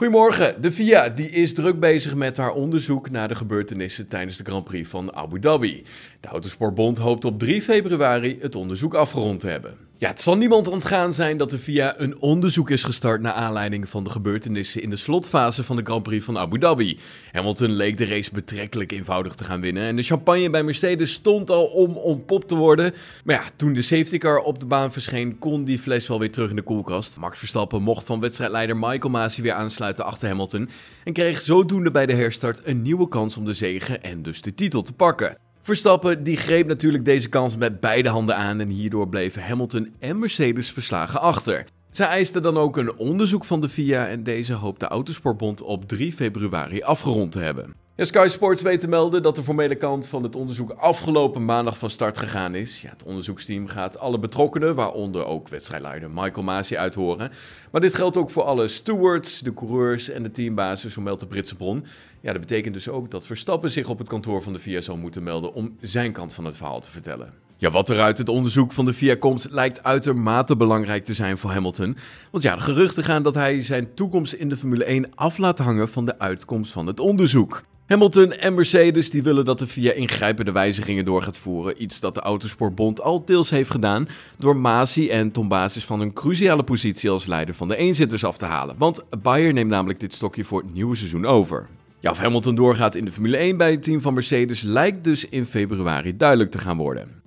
Goedemorgen. De FIA die is druk bezig met haar onderzoek naar de gebeurtenissen tijdens de Grand Prix van Abu Dhabi. De Autosportbond hoopt op 3 februari het onderzoek afgerond te hebben. Ja, het zal niemand ontgaan zijn dat er via een onderzoek is gestart naar aanleiding van de gebeurtenissen in de slotfase van de Grand Prix van Abu Dhabi. Hamilton leek de race betrekkelijk eenvoudig te gaan winnen en de champagne bij Mercedes stond al om pop te worden. Maar ja, toen de safety car op de baan verscheen, kon die fles wel weer terug in de koelkast. Max Verstappen mocht van wedstrijdleider Michael Masi weer aansluiten achter Hamilton en kreeg zodoende bij de herstart een nieuwe kans om de zegen en dus de titel te pakken. Verstappen die greep natuurlijk deze kans met beide handen aan en hierdoor bleven Hamilton en Mercedes verslagen achter. Zij eisten dan ook een onderzoek van de FIA en deze hoopt de Autosportbond op 3 februari afgerond te hebben. Sky Sports weet te melden dat de formele kant van het onderzoek afgelopen maandag van start gegaan is. Ja, het onderzoeksteam gaat alle betrokkenen, waaronder ook wedstrijdleider Michael Masi, uithoren. Maar dit geldt ook voor alle stewards, de coureurs en de teambasis, zo meldt de Britse bron. Ja, dat betekent dus ook dat Verstappen zich op het kantoor van de VIA zal moeten melden om zijn kant van het verhaal te vertellen. Ja, wat er uit het onderzoek van de VIA komt, lijkt uitermate belangrijk te zijn voor Hamilton. Want ja, de geruchten gaan dat hij zijn toekomst in de Formule 1 af laat hangen van de uitkomst van het onderzoek. Hamilton en Mercedes die willen dat de VIA ingrijpende wijzigingen door gaat voeren. Iets dat de Autosportbond al deels heeft gedaan door Masi en Tombasis van hun cruciale positie als leider van de eenzitters af te halen. Want Bayer neemt namelijk dit stokje voor het nieuwe seizoen over. Ja, of Hamilton doorgaat in de Formule 1 bij het team van Mercedes lijkt dus in februari duidelijk te gaan worden.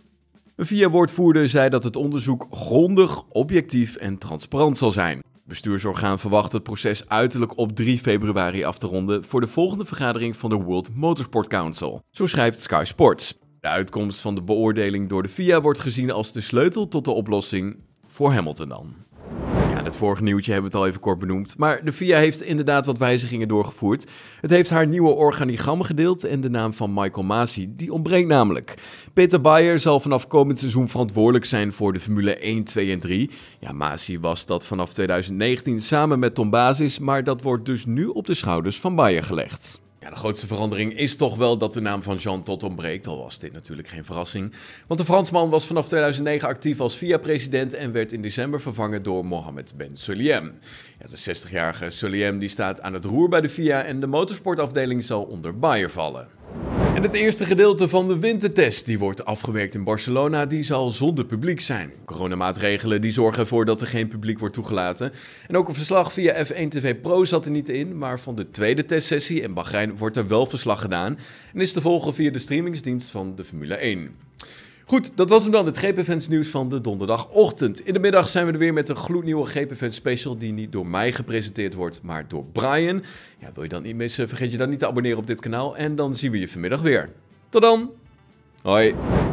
Een VIA-woordvoerder zei dat het onderzoek grondig, objectief en transparant zal zijn. Bestuursorgaan verwacht het proces uiterlijk op 3 februari af te ronden voor de volgende vergadering van de World Motorsport Council. Zo schrijft Sky Sports. De uitkomst van de beoordeling door de FIA wordt gezien als de sleutel tot de oplossing voor Hamilton dan het nou, vorige nieuwtje hebben we het al even kort benoemd. Maar de Fia heeft inderdaad wat wijzigingen doorgevoerd. Het heeft haar nieuwe organigram gedeeld en de naam van Michael Masi, die ontbreekt namelijk. Peter Bayer zal vanaf komend seizoen verantwoordelijk zijn voor de Formule 1, 2 en 3. Ja, Masi was dat vanaf 2019 samen met Tom Basis, maar dat wordt dus nu op de schouders van Bayer gelegd. Ja, de grootste verandering is toch wel dat de naam van Jean Tot ontbreekt, al was dit natuurlijk geen verrassing. Want de Fransman was vanaf 2009 actief als VIA-president en werd in december vervangen door Mohamed Ben Soliem. Ja, de 60-jarige Soliem die staat aan het roer bij de VIA en de motorsportafdeling zal onder Bayer vallen. En het eerste gedeelte van de wintertest die wordt afgewerkt in Barcelona, die zal zonder publiek zijn. Coronamaatregelen die zorgen ervoor dat er geen publiek wordt toegelaten. En ook een verslag via F1 TV Pro zat er niet in, maar van de tweede testsessie in Bahrein wordt er wel verslag gedaan en is te volgen via de streamingsdienst van de Formule 1. Goed, dat was hem dan, het GPFans nieuws van de donderdagochtend. In de middag zijn we er weer met een gloednieuwe GPFans special die niet door mij gepresenteerd wordt, maar door Brian. Ja, wil je dat niet missen, vergeet je dan niet te abonneren op dit kanaal en dan zien we je vanmiddag weer. Tot dan! Hoi!